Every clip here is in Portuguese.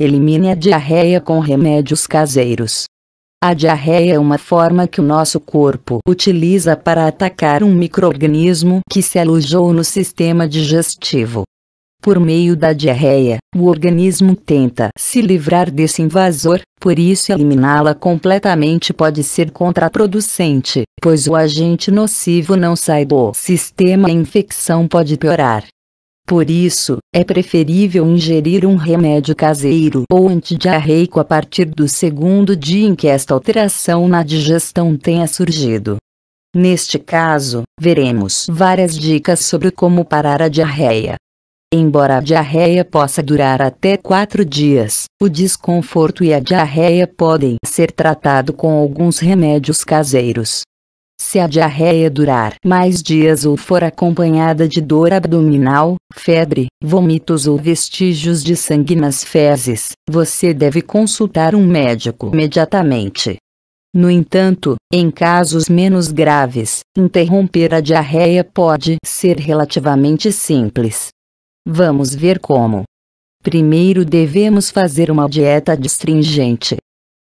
Elimine a diarreia com remédios caseiros. A diarreia é uma forma que o nosso corpo utiliza para atacar um microorganismo que se alojou no sistema digestivo. Por meio da diarreia, o organismo tenta se livrar desse invasor, por isso eliminá-la completamente pode ser contraproducente, pois o agente nocivo não sai do sistema e a infecção pode piorar. Por isso, é preferível ingerir um remédio caseiro ou antidiarreico a partir do segundo dia em que esta alteração na digestão tenha surgido. Neste caso, veremos várias dicas sobre como parar a diarreia. Embora a diarreia possa durar até 4 dias, o desconforto e a diarreia podem ser tratado com alguns remédios caseiros. Se a diarreia durar mais dias ou for acompanhada de dor abdominal, febre, vômitos ou vestígios de sangue nas fezes, você deve consultar um médico imediatamente. No entanto, em casos menos graves, interromper a diarreia pode ser relativamente simples. Vamos ver como. Primeiro devemos fazer uma dieta astringente,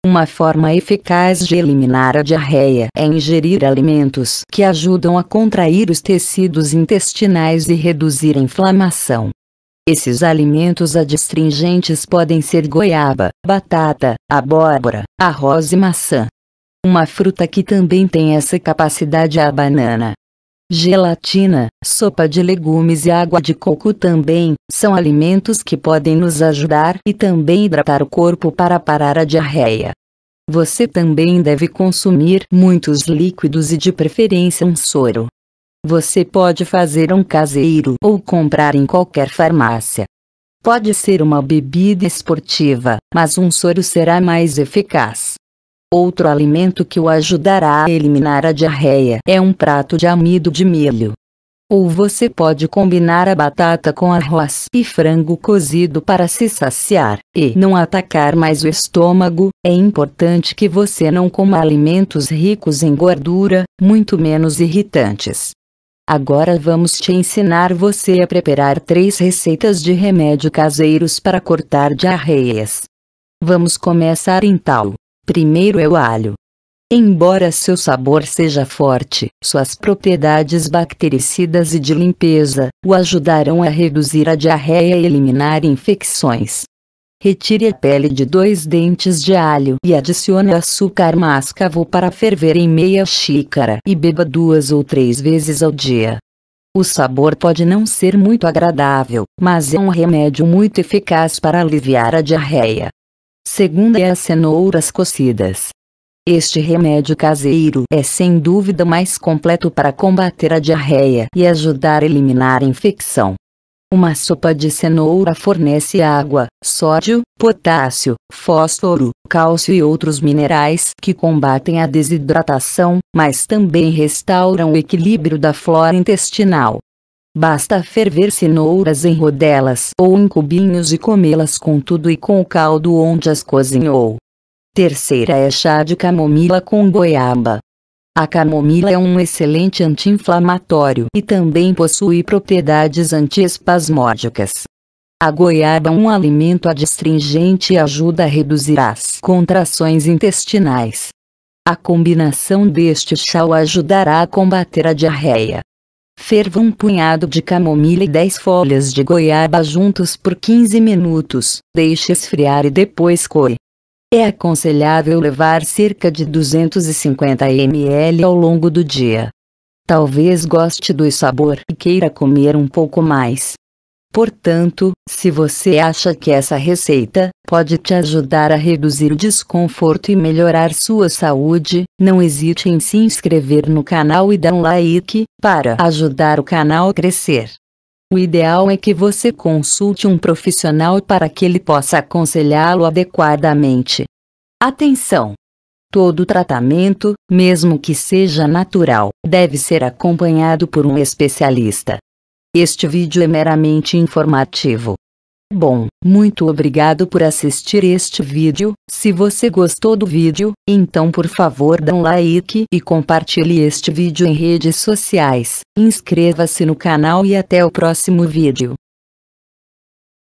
uma forma eficaz de eliminar a diarreia é ingerir alimentos que ajudam a contrair os tecidos intestinais e reduzir a inflamação. Esses alimentos adstringentes podem ser goiaba, batata, abóbora, arroz e maçã. Uma fruta que também tem essa capacidade é a banana, Gelatina, sopa de legumes e água de coco também são alimentos que podem nos ajudar e também hidratar o corpo para parar a diarreia. Você também deve consumir muitos líquidos e de preferência um soro. Você pode fazer um caseiro ou comprar em qualquer farmácia. Pode ser uma bebida esportiva, mas um soro será mais eficaz. Outro alimento que o ajudará a eliminar a diarreia é um prato de amido de milho. Ou você pode combinar a batata com arroz e frango cozido para se saciar e não atacar mais o estômago. É importante que você não coma alimentos ricos em gordura, muito menos irritantes. Agora vamos te ensinar você a preparar três receitas de remédio caseiros para cortar diarreias. Vamos começar então. Primeiro é o alho. Embora seu sabor seja forte, suas propriedades bactericidas e de limpeza o ajudarão a reduzir a diarreia e eliminar infecções. Retire a pele de dois dentes de alho e adicione açúcar mascavo para ferver em meia xícara e beba duas ou três vezes ao dia. O sabor pode não ser muito agradável, mas é um remédio muito eficaz para aliviar a diarreia. Segunda é as cenouras cocidas. Este remédio caseiro é sem dúvida mais completo para combater a diarreia e ajudar a eliminar a infecção. Uma sopa de cenoura fornece água, sódio, potássio, fósforo, cálcio e outros minerais que combatem a desidratação, mas também restauram o equilíbrio da flora intestinal. Basta ferver cenouras em rodelas ou em cubinhos e comê-las com tudo e com o caldo onde as cozinhou. Terceira é chá de camomila com goiaba. A camomila é um excelente anti-inflamatório e também possui propriedades antiespasmódicas. A goiaba é um alimento adstringente e ajuda a reduzir as contrações intestinais. A combinação deste chá o ajudará a combater a diarreia ferva um punhado de camomila e 10 folhas de goiaba juntos por 15 minutos, deixe esfriar e depois coe. É aconselhável levar cerca de 250 ml ao longo do dia. Talvez goste do sabor e queira comer um pouco mais, Portanto, se você acha que essa receita pode te ajudar a reduzir o desconforto e melhorar sua saúde, não hesite em se inscrever no canal e dar um like para ajudar o canal a crescer. O ideal é que você consulte um profissional para que ele possa aconselhá-lo adequadamente. Atenção! Todo tratamento, mesmo que seja natural, deve ser acompanhado por um especialista. Este vídeo é meramente informativo. Bom, muito obrigado por assistir este vídeo, se você gostou do vídeo, então por favor dê um like e compartilhe este vídeo em redes sociais, inscreva-se no canal e até o próximo vídeo.